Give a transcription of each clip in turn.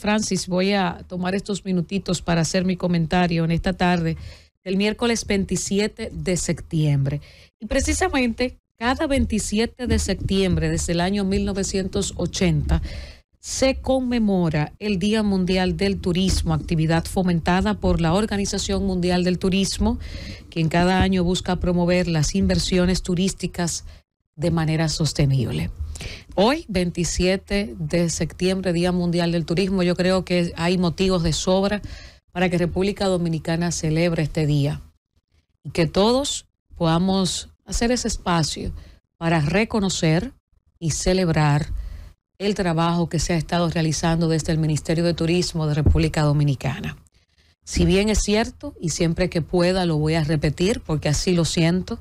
Francis, voy a tomar estos minutitos para hacer mi comentario en esta tarde el miércoles 27 de septiembre. Y precisamente cada 27 de septiembre desde el año 1980 se conmemora el Día Mundial del Turismo, actividad fomentada por la Organización Mundial del Turismo, quien cada año busca promover las inversiones turísticas de manera sostenible. Hoy, 27 de septiembre, Día Mundial del Turismo, yo creo que hay motivos de sobra para que República Dominicana celebre este día y que todos podamos hacer ese espacio para reconocer y celebrar el trabajo que se ha estado realizando desde el Ministerio de Turismo de República Dominicana. Si bien es cierto, y siempre que pueda lo voy a repetir porque así lo siento,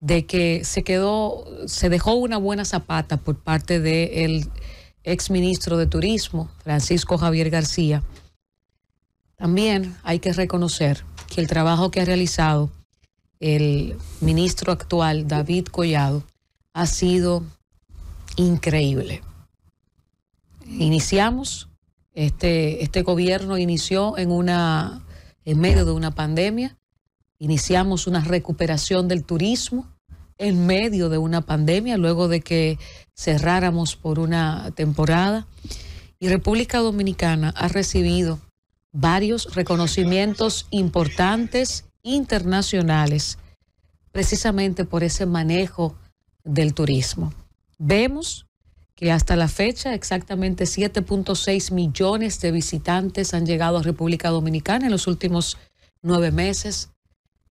de que se quedó, se dejó una buena zapata por parte del ex exministro de Turismo, Francisco Javier García. También hay que reconocer que el trabajo que ha realizado el ministro actual, David Collado, ha sido increíble. Iniciamos, este, este gobierno inició en, una, en medio de una pandemia Iniciamos una recuperación del turismo en medio de una pandemia, luego de que cerráramos por una temporada. Y República Dominicana ha recibido varios reconocimientos importantes internacionales, precisamente por ese manejo del turismo. Vemos que hasta la fecha exactamente 7.6 millones de visitantes han llegado a República Dominicana en los últimos nueve meses.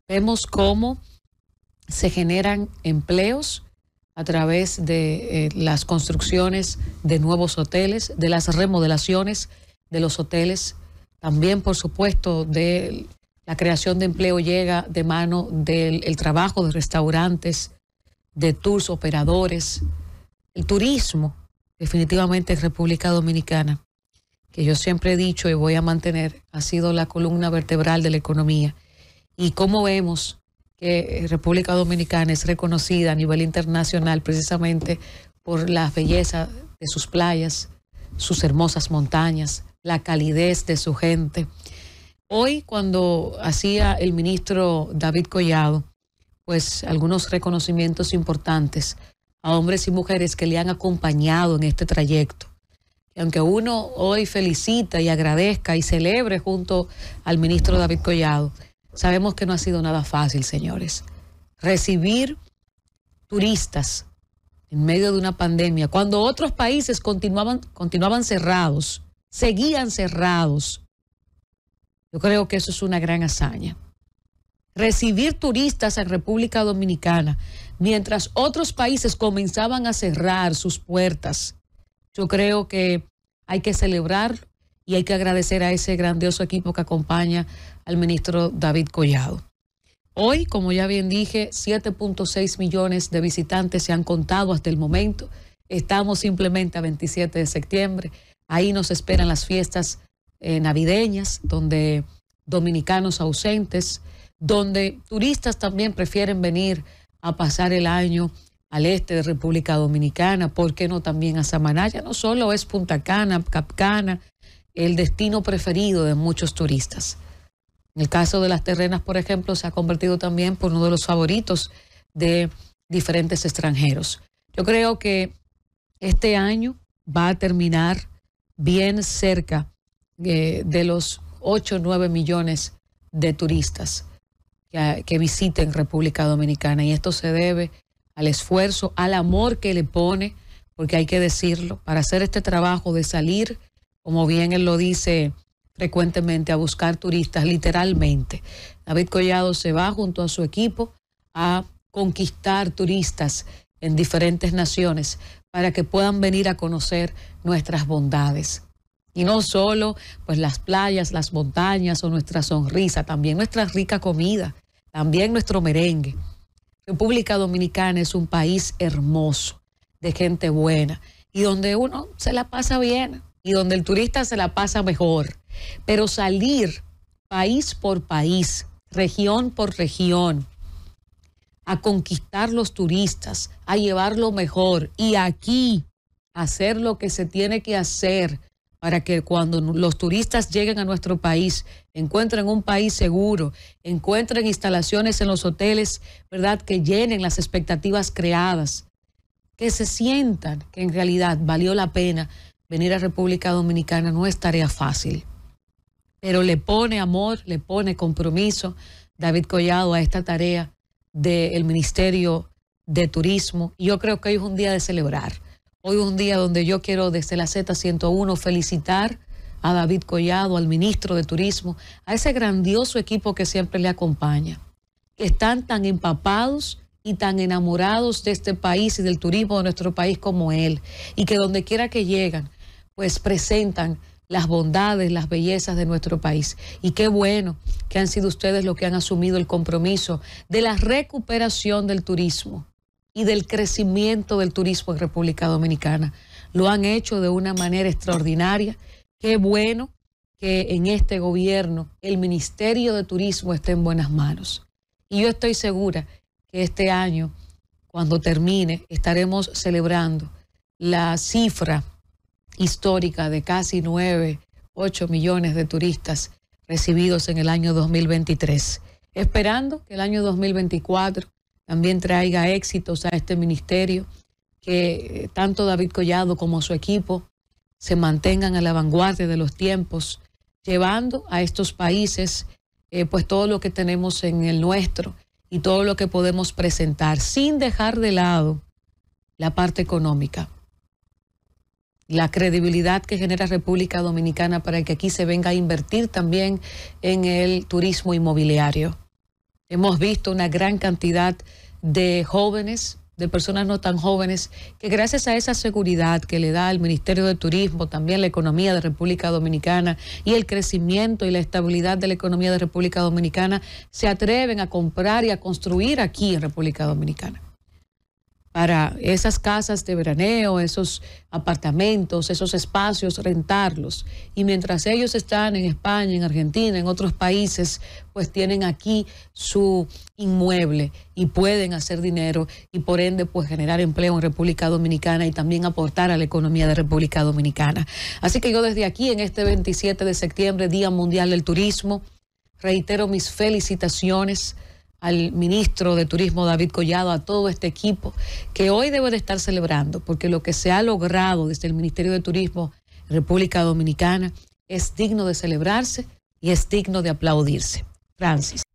Vemos cómo se generan empleos a través de eh, las construcciones de nuevos hoteles, de las remodelaciones de los hoteles, también por supuesto de la creación de empleo llega de mano del trabajo de restaurantes, de tours operadores, el turismo, definitivamente en República Dominicana, que yo siempre he dicho y voy a mantener, ha sido la columna vertebral de la economía y cómo vemos que eh, República Dominicana es reconocida a nivel internacional precisamente por la belleza de sus playas, sus hermosas montañas, la calidez de su gente. Hoy, cuando hacía el ministro David Collado, pues algunos reconocimientos importantes a hombres y mujeres que le han acompañado en este trayecto. Y aunque uno hoy felicita y agradezca y celebre junto al ministro David Collado, Sabemos que no ha sido nada fácil, señores. Recibir turistas en medio de una pandemia, cuando otros países continuaban, continuaban cerrados, seguían cerrados. Yo creo que eso es una gran hazaña. Recibir turistas a República Dominicana, mientras otros países comenzaban a cerrar sus puertas, yo creo que hay que celebrar y hay que agradecer a ese grandioso equipo que acompaña al ministro David Collado. Hoy, como ya bien dije, 7.6 millones de visitantes se han contado hasta el momento. Estamos simplemente a 27 de septiembre. Ahí nos esperan las fiestas eh, navideñas, donde dominicanos ausentes, donde turistas también prefieren venir a pasar el año al este de República Dominicana, ¿por qué no también a Samaná? no solo es Punta Cana, Capcana, el destino preferido de muchos turistas. En el caso de las terrenas, por ejemplo, se ha convertido también por uno de los favoritos de diferentes extranjeros. Yo creo que este año va a terminar bien cerca eh, de los 8 o 9 millones de turistas que, que visiten República Dominicana. Y esto se debe al esfuerzo, al amor que le pone, porque hay que decirlo, para hacer este trabajo de salir como bien él lo dice frecuentemente, a buscar turistas, literalmente. David Collado se va junto a su equipo a conquistar turistas en diferentes naciones para que puedan venir a conocer nuestras bondades. Y no solo pues las playas, las montañas o nuestra sonrisa, también nuestra rica comida, también nuestro merengue. República Dominicana es un país hermoso, de gente buena, y donde uno se la pasa bien, y donde el turista se la pasa mejor. Pero salir país por país, región por región, a conquistar los turistas, a llevarlo mejor y aquí hacer lo que se tiene que hacer para que cuando los turistas lleguen a nuestro país, encuentren un país seguro, encuentren instalaciones en los hoteles, ¿verdad? Que llenen las expectativas creadas, que se sientan que en realidad valió la pena venir a República Dominicana no es tarea fácil, pero le pone amor, le pone compromiso David Collado a esta tarea del Ministerio de Turismo. yo creo que hoy es un día de celebrar. Hoy es un día donde yo quiero desde la Z101 felicitar a David Collado, al ministro de Turismo, a ese grandioso equipo que siempre le acompaña, que están tan empapados y tan enamorados de este país y del turismo de nuestro país como él, y que donde quiera que llegan, pues presentan las bondades, las bellezas de nuestro país. Y qué bueno que han sido ustedes los que han asumido el compromiso de la recuperación del turismo y del crecimiento del turismo en República Dominicana. Lo han hecho de una manera extraordinaria. Qué bueno que en este gobierno el Ministerio de Turismo esté en buenas manos. Y yo estoy segura que este año, cuando termine, estaremos celebrando la cifra histórica de casi 9, 8 millones de turistas recibidos en el año 2023. Esperando que el año 2024 también traiga éxitos a este ministerio, que tanto David Collado como su equipo se mantengan a la vanguardia de los tiempos, llevando a estos países eh, pues todo lo que tenemos en el nuestro y todo lo que podemos presentar, sin dejar de lado la parte económica la credibilidad que genera República Dominicana para que aquí se venga a invertir también en el turismo inmobiliario. Hemos visto una gran cantidad de jóvenes, de personas no tan jóvenes, que gracias a esa seguridad que le da el Ministerio de Turismo, también la economía de República Dominicana y el crecimiento y la estabilidad de la economía de República Dominicana, se atreven a comprar y a construir aquí en República Dominicana para esas casas de veraneo, esos apartamentos, esos espacios, rentarlos. Y mientras ellos están en España, en Argentina, en otros países, pues tienen aquí su inmueble y pueden hacer dinero y por ende pues generar empleo en República Dominicana y también aportar a la economía de República Dominicana. Así que yo desde aquí, en este 27 de septiembre, Día Mundial del Turismo, reitero mis felicitaciones al ministro de Turismo David Collado, a todo este equipo que hoy debe de estar celebrando, porque lo que se ha logrado desde el Ministerio de Turismo República Dominicana es digno de celebrarse y es digno de aplaudirse. Francis.